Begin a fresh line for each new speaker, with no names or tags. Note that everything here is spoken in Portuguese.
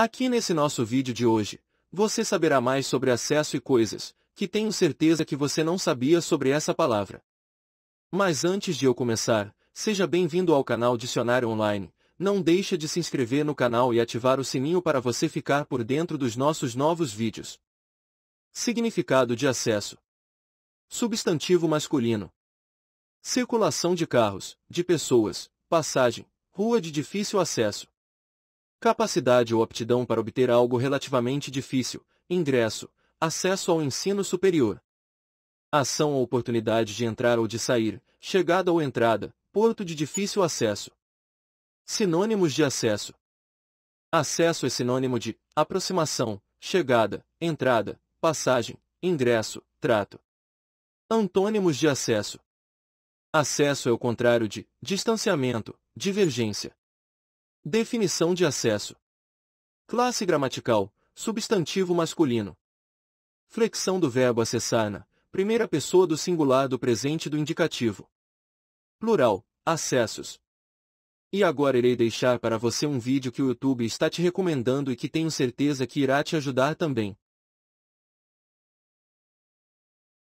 Aqui nesse nosso vídeo de hoje, você saberá mais sobre acesso e coisas, que tenho certeza que você não sabia sobre essa palavra. Mas antes de eu começar, seja bem-vindo ao canal Dicionário Online, não deixa de se inscrever no canal e ativar o sininho para você ficar por dentro dos nossos novos vídeos. Significado de acesso Substantivo masculino Circulação de carros, de pessoas, passagem, rua de difícil acesso. Capacidade ou aptidão para obter algo relativamente difícil, ingresso, acesso ao ensino superior. Ação ou oportunidade de entrar ou de sair, chegada ou entrada, porto de difícil acesso. Sinônimos de acesso. Acesso é sinônimo de aproximação, chegada, entrada, passagem, ingresso, trato. Antônimos de acesso. Acesso é o contrário de distanciamento, divergência, Definição de acesso. Classe gramatical, substantivo masculino. Flexão do verbo acessar na primeira pessoa do singular do presente do indicativo. Plural, acessos. E agora irei deixar para você um vídeo que o YouTube está te recomendando e que tenho certeza que irá te ajudar também.